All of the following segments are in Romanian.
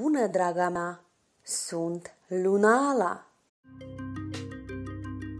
bună, draga mea! Sunt Lunala!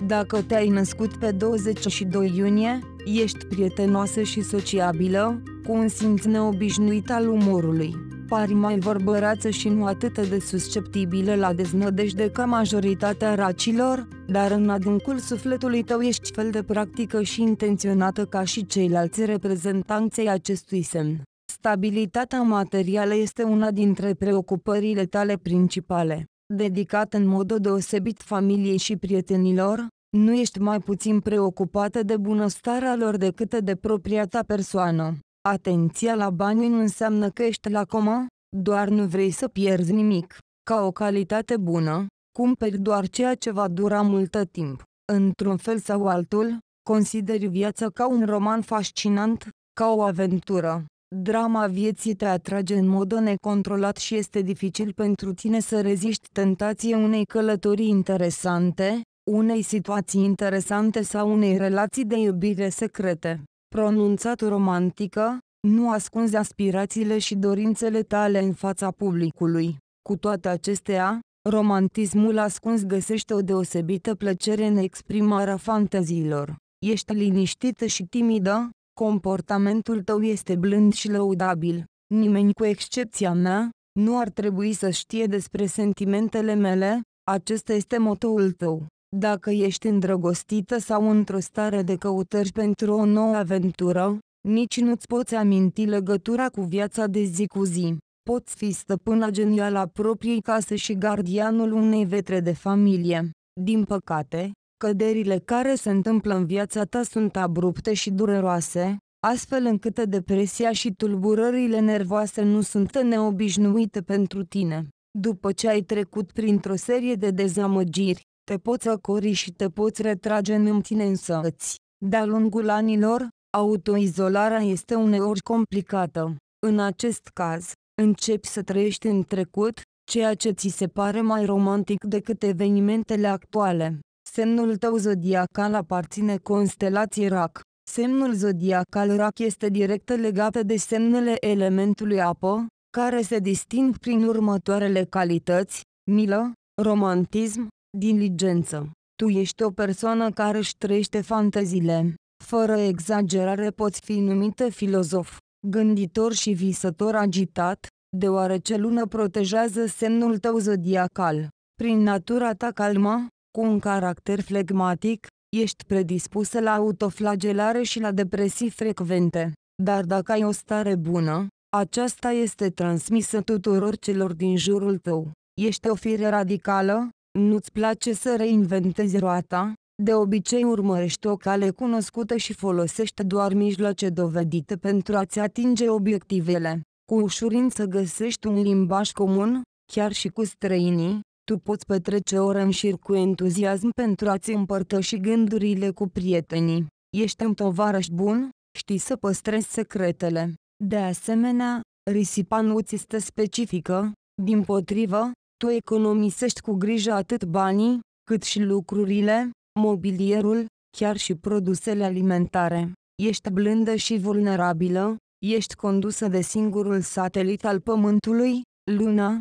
Dacă te-ai născut pe 22 iunie, ești prietenoasă și sociabilă, cu un simț neobișnuit al umorului. Pari mai vorbărață și nu atât de susceptibilă la deznădejde ca majoritatea racilor, dar în adâncul sufletului tău ești fel de practică și intenționată ca și ceilalți reprezentanței acestui semn. Stabilitatea materială este una dintre preocupările tale principale. Dedicat în mod deosebit familiei și prietenilor, nu ești mai puțin preocupată de bunăstarea lor decât de propria ta persoană. Atenția la bani nu înseamnă că ești la coma, doar nu vrei să pierzi nimic. Ca o calitate bună, cumperi doar ceea ce va dura multă timp. Într-un fel sau altul, consideri viața ca un roman fascinant, ca o aventură. Drama vieții te atrage în mod necontrolat și este dificil pentru tine să reziști tentație unei călătorii interesante, unei situații interesante sau unei relații de iubire secrete. Pronunțat romantică, nu ascunzi aspirațiile și dorințele tale în fața publicului. Cu toate acestea, romantismul ascuns găsește o deosebită plăcere în exprimarea fanteziilor. Ești liniștită și timidă, Comportamentul tău este blând și lăudabil. Nimeni cu excepția mea, nu ar trebui să știe despre sentimentele mele, acesta este motoul tău. Dacă ești îndrăgostită sau într-o stare de căutări pentru o nouă aventură, nici nu-ți poți aminti legătura cu viața de zi cu zi. Poți fi stăpâna genială a propriei case și gardianul unei vetre de familie. Din păcate, Căderile care se întâmplă în viața ta sunt abrupte și dureroase, astfel încât depresia și tulburările nervoase nu sunt neobișnuite pentru tine. După ce ai trecut printr-o serie de dezamăgiri, te poți acori și te poți retrage în tine însăți. De-a lungul anilor, autoizolarea este uneori complicată. În acest caz, începi să trăiești în trecut, ceea ce ți se pare mai romantic decât evenimentele actuale. Semnul tău zodiacal aparține constelației RAC. Semnul zodiacal RAC este direct legat de semnele elementului apă, care se disting prin următoarele calități, milă, romantism, diligență. Tu ești o persoană care își trăiește fantezile. Fără exagerare poți fi numită filozof, gânditor și visător agitat, deoarece Luna protejează semnul tău zodiacal. Prin natura ta calmă, cu un caracter flegmatic, ești predispusă la autoflagelare și la depresii frecvente. Dar dacă ai o stare bună, aceasta este transmisă tuturor celor din jurul tău. Ești o fire radicală, nu-ți place să reinventezi roata, de obicei urmărești o cale cunoscută și folosești doar mijloace dovedite pentru a-ți atinge obiectivele. Cu ușurință găsești un limbaj comun, chiar și cu străinii, tu poți petrece ore în șir cu entuziasm pentru a-ți împărtăși gândurile cu prietenii. Ești un tovarăș bun, știi să păstrezi secretele. De asemenea, risipa nu ți este specifică, din potrivă, tu economisești cu grijă atât banii, cât și lucrurile, mobilierul, chiar și produsele alimentare. Ești blândă și vulnerabilă, ești condusă de singurul satelit al Pământului, Luna,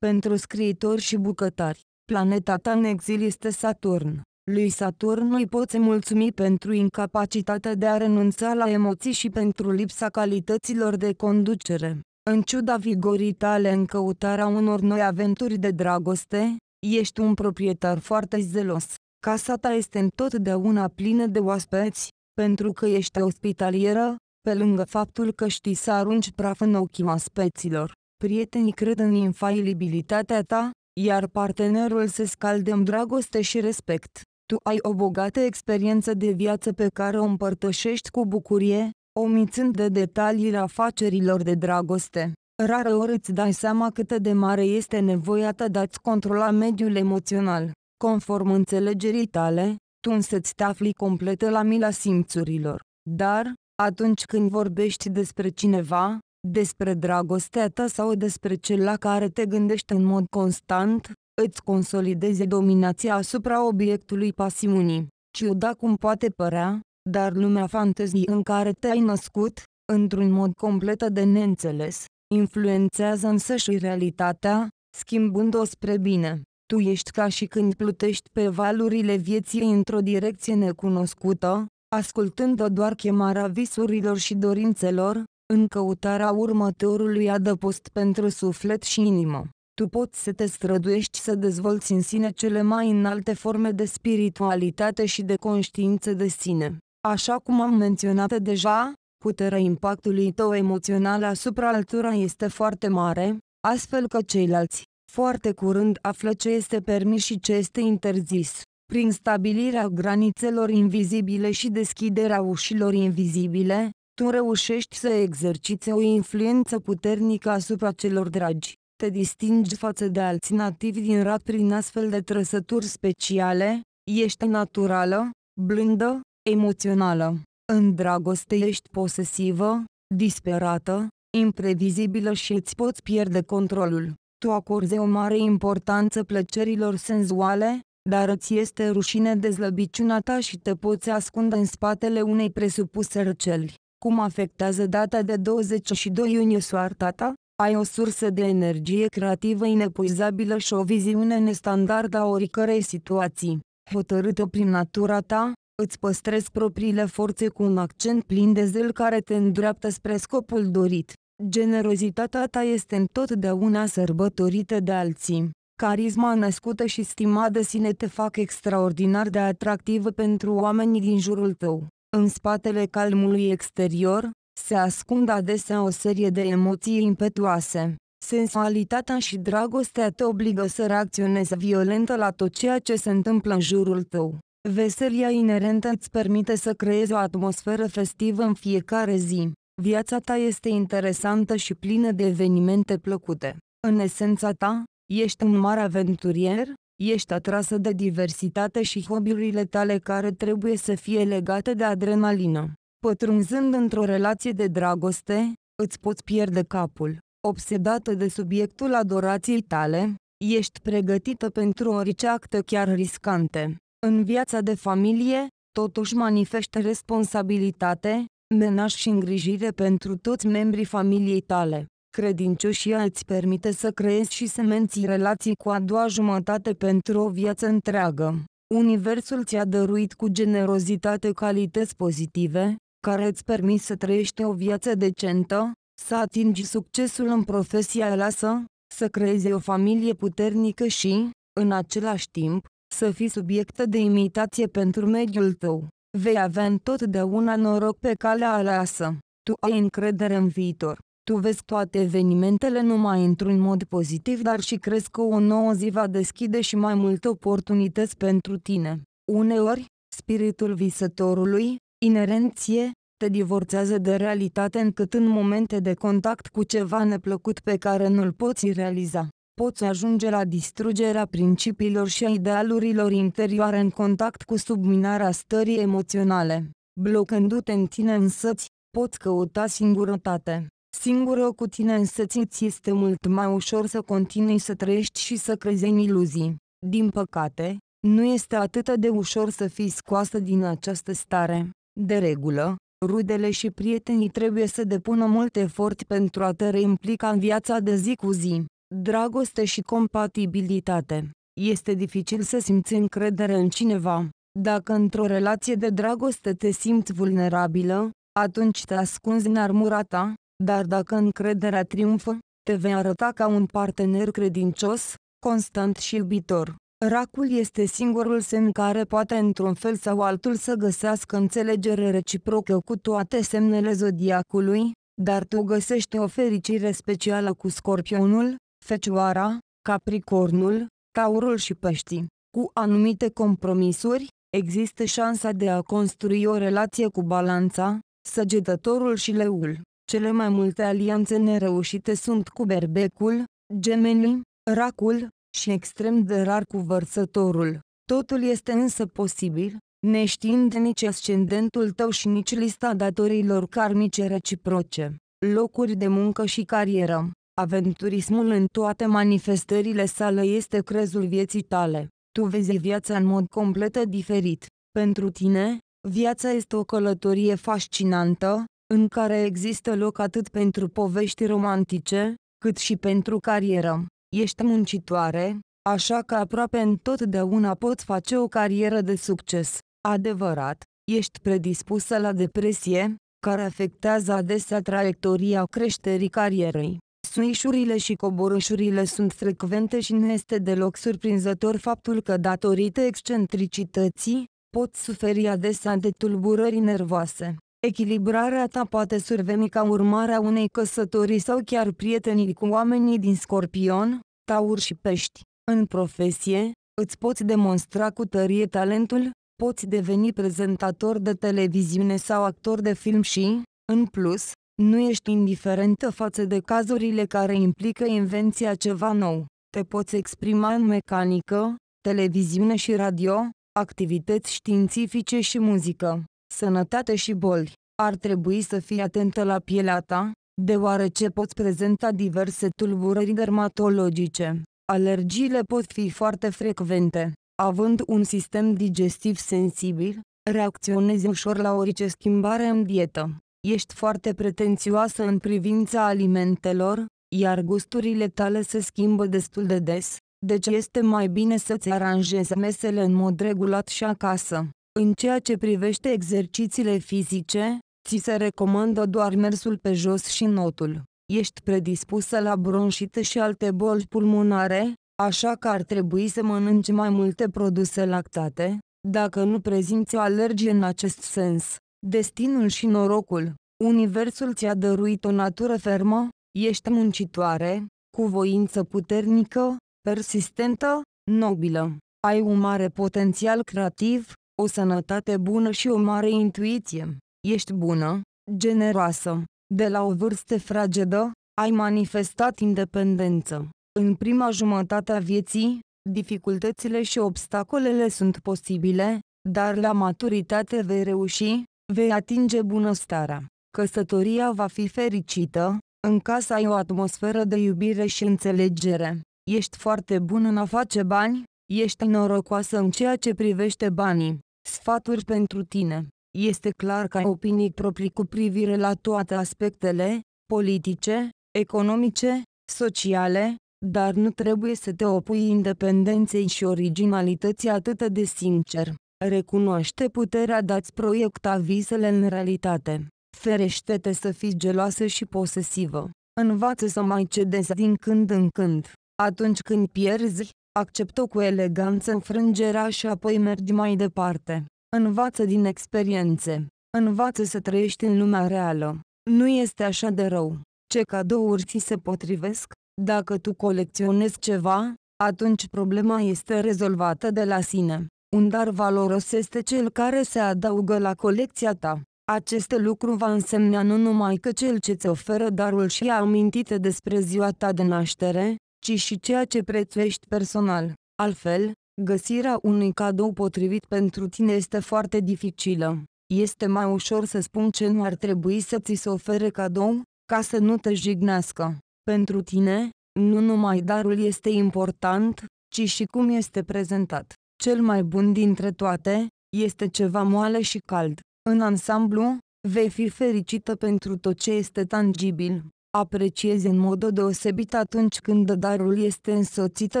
pentru scriitori și bucătari, planeta ta în exil este Saturn. Lui Saturn îi poți mulțumi pentru incapacitatea de a renunța la emoții și pentru lipsa calităților de conducere. În ciuda vigorii tale în căutarea unor noi aventuri de dragoste, ești un proprietar foarte zelos. Casa ta este întotdeauna plină de oaspeți, pentru că ești ospitalieră, pe lângă faptul că știi să arunci praf în ochii oaspeților prietenii cred în infailibilitatea ta, iar partenerul se scalde în dragoste și respect. Tu ai o bogată experiență de viață pe care o împărtășești cu bucurie, omițând de detaliile afacerilor de dragoste. Rară ori îți dai seama cât de mare este nevoia ta de a-ți controla mediul emoțional. Conform înțelegerii tale, tu însă-ți te afli completă la mila simțurilor. Dar, atunci când vorbești despre cineva, despre dragostea ta sau despre cel la care te gândești în mod constant, îți consolideze dominația asupra obiectului pasiunii. Ciuda cum poate părea, dar lumea fantezii în care te-ai născut, într-un mod complet de neînțeles, influențează însă și realitatea, schimbând-o spre bine. Tu ești ca și când plutești pe valurile vieții într-o direcție necunoscută, ascultând doar chemarea visurilor și dorințelor, în căutarea următorului adăpost pentru suflet și inimă. Tu poți să te străduiești să dezvolți în sine cele mai înalte forme de spiritualitate și de conștiință de sine. Așa cum am menționat deja, puterea impactului tău emoțional asupra altora este foarte mare, astfel că ceilalți, foarte curând află ce este permis și ce este interzis. Prin stabilirea granițelor invizibile și deschiderea ușilor invizibile, tu reușești să exerciți o influență puternică asupra celor dragi. Te distingi față de alți nativi din rat prin astfel de trăsături speciale, ești naturală, blândă, emoțională. În dragoste ești posesivă, disperată, imprevizibilă și îți poți pierde controlul. Tu acorzi o mare importanță plăcerilor senzuale, dar îți este rușine de slăbiciunea ta și te poți ascunde în spatele unei presupuse răceli cum afectează data de 22 iunie soarta ta? Ai o sursă de energie creativă inepuizabilă și o viziune nestandardă a oricărei situații. Hotărâtă prin natura ta, îți păstrezi propriile forțe cu un accent plin de zel care te îndreaptă spre scopul dorit. Generozitatea ta este întotdeauna sărbătorită de alții. Carisma născută și stima de sine te fac extraordinar de atractivă pentru oamenii din jurul tău. În spatele calmului exterior, se ascund adesea o serie de emoții impetuoase. Sensualitatea și dragostea te obligă să reacționezi violentă la tot ceea ce se întâmplă în jurul tău. Veselia inerentă îți permite să creezi o atmosferă festivă în fiecare zi. Viața ta este interesantă și plină de evenimente plăcute. În esența ta, ești un mare aventurier, Ești atrasă de diversitate și hobby-urile tale care trebuie să fie legate de adrenalină. Pătrunzând într-o relație de dragoste, îți poți pierde capul. Obsedată de subiectul adorației tale, ești pregătită pentru orice acte chiar riscante. În viața de familie, totuși manifestă responsabilitate, menaj și îngrijire pentru toți membrii familiei tale credincioșia îți permite să creezi și să menții relații cu a doua jumătate pentru o viață întreagă. Universul ți-a dăruit cu generozitate calități pozitive, care îți permit să trăiești o viață decentă, să atingi succesul în profesia lasă, să creezi o familie puternică și, în același timp, să fii subiectă de imitație pentru mediul tău. Vei avea întotdeauna noroc pe calea aleasă. Tu ai încredere în viitor. Tu vezi toate evenimentele numai într-un mod pozitiv, dar și crezi că o nouă zi va deschide și mai multe oportunități pentru tine. Uneori, spiritul visătorului, inerenție, te divorțează de realitate încât în momente de contact cu ceva neplăcut pe care nu-l poți realiza, poți ajunge la distrugerea principiilor și a idealurilor interioare în contact cu subminarea stării emoționale. Blocându-te în tine însăți, poți căuta singurătate singură cu tine însă ți este mult mai ușor să continui să trăiești și să crezi în iluzii. Din păcate, nu este atât de ușor să fii scoasă din această stare. De regulă, rudele și prietenii trebuie să depună mult efort pentru a te reimplica în viața de zi cu zi. Dragoste și compatibilitate. Este dificil să simți încredere în cineva. Dacă într-o relație de dragoste te simți vulnerabilă, atunci te ascunzi în armura ta, dar dacă încrederea triumfă, te vei arăta ca un partener credincios, constant și iubitor. Racul este singurul semn care poate într-un fel sau altul să găsească înțelegere reciprocă cu toate semnele zodiacului, dar tu găsești o fericire specială cu scorpionul, fecioara, capricornul, taurul și peștii. Cu anumite compromisuri, există șansa de a construi o relație cu balanța, săgetătorul și leul. Cele mai multe alianțe nereușite sunt cu berbecul, gemenii, racul, și extrem de rar cu vărsătorul. Totul este însă posibil, neștiind nici ascendentul tău și nici lista datorilor karmice reciproce, locuri de muncă și carieră. Aventurismul în toate manifestările sale este crezul vieții tale. Tu vezi viața în mod complet diferit. Pentru tine, viața este o călătorie fascinantă, în care există loc atât pentru povești romantice, cât și pentru carieră. Ești muncitoare, așa că aproape întotdeauna poți face o carieră de succes. Adevărat, ești predispusă la depresie, care afectează adesea traiectoria creșterii carierei. Suișurile și coborâșurile sunt frecvente și nu este deloc surprinzător faptul că datorită excentricității, pot suferi adesea de tulburări nervoase. Echilibrarea ta poate surveni ca urmare a unei căsătorii sau chiar prietenii cu oamenii din scorpion, taur și pești. În profesie, îți poți demonstra cu tărie talentul, poți deveni prezentator de televiziune sau actor de film și, în plus, nu ești indiferentă față de cazurile care implică invenția ceva nou. Te poți exprima în mecanică, televiziune și radio, activități științifice și muzică sănătate și boli. Ar trebui să fii atentă la pielea ta, deoarece poți prezenta diverse tulburări dermatologice. Alergiile pot fi foarte frecvente. Având un sistem digestiv sensibil, reacționezi ușor la orice schimbare în dietă. Ești foarte pretențioasă în privința alimentelor, iar gusturile tale se schimbă destul de des, deci este mai bine să-ți aranjezi mesele în mod regulat și acasă. În ceea ce privește exercițiile fizice, ți se recomandă doar mersul pe jos și notul. Ești predispusă la bronșită și alte boli pulmonare, așa că ar trebui să mănânci mai multe produse lactate, dacă nu prezinți o alergie în acest sens. Destinul și norocul Universul ți-a dăruit o natură fermă, ești muncitoare, cu voință puternică, persistentă, nobilă. Ai un mare potențial creativ, o sănătate bună și o mare intuiție. Ești bună, generoasă. De la o vârstă fragedă, ai manifestat independență. În prima jumătate a vieții, dificultățile și obstacolele sunt posibile, dar la maturitate vei reuși, vei atinge bunăstarea. Căsătoria va fi fericită, în casă ai o atmosferă de iubire și înțelegere. Ești foarte bun în a face bani, ești norocoasă în ceea ce privește banii. Sfaturi pentru tine. Este clar că ai opinii proprii cu privire la toate aspectele, politice, economice, sociale, dar nu trebuie să te opui independenței și originalității atât de sincer. Recunoaște puterea de-ați proiecta visele în realitate. Ferește-te să fii geloasă și posesivă. Învață să mai cedezi din când în când. Atunci când pierzi, acceptă cu eleganță înfrângerea și apoi mergi mai departe. Învață din experiențe. Învață să trăiești în lumea reală. Nu este așa de rău. Ce cadouri ți se potrivesc? Dacă tu colecționezi ceva, atunci problema este rezolvată de la sine. Un dar valoros este cel care se adaugă la colecția ta. Acest lucru va însemna nu numai că cel ce ți oferă darul și-a amintite despre ziua ta de naștere, ci și ceea ce prețuiești personal. Altfel, găsirea unui cadou potrivit pentru tine este foarte dificilă. Este mai ușor să spun ce nu ar trebui să ți se ofere cadou, ca să nu te jignească. Pentru tine, nu numai darul este important, ci și cum este prezentat. Cel mai bun dintre toate, este ceva moale și cald. În ansamblu, vei fi fericită pentru tot ce este tangibil apreciezi în mod deosebit atunci când darul este însoțită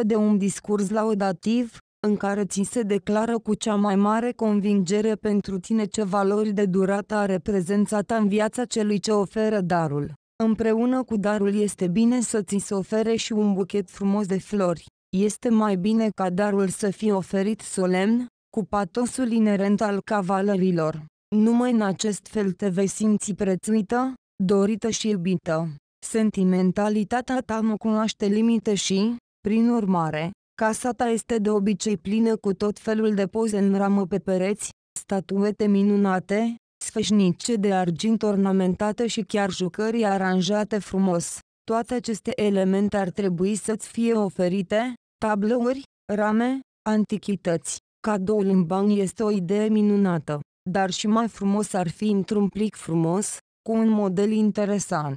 de un discurs laudativ, în care ți se declară cu cea mai mare convingere pentru tine ce valori de durată are prezența ta în viața celui ce oferă darul. Împreună cu darul este bine să ți se ofere și un buchet frumos de flori. Este mai bine ca darul să fie oferit solemn, cu patosul inerent al cavalerilor. Numai în acest fel te vei simți prețuită, dorită și iubită. Sentimentalitatea ta nu cunoaște limite și, prin urmare, casa ta este de obicei plină cu tot felul de poze în ramă pe pereți, statuete minunate, sfășnice de argint ornamentate și chiar jucării aranjate frumos. Toate aceste elemente ar trebui să-ți fie oferite, tablouri, rame, antichități. Cadoul în bani este o idee minunată, dar și mai frumos ar fi într-un plic frumos, cu un model interesant.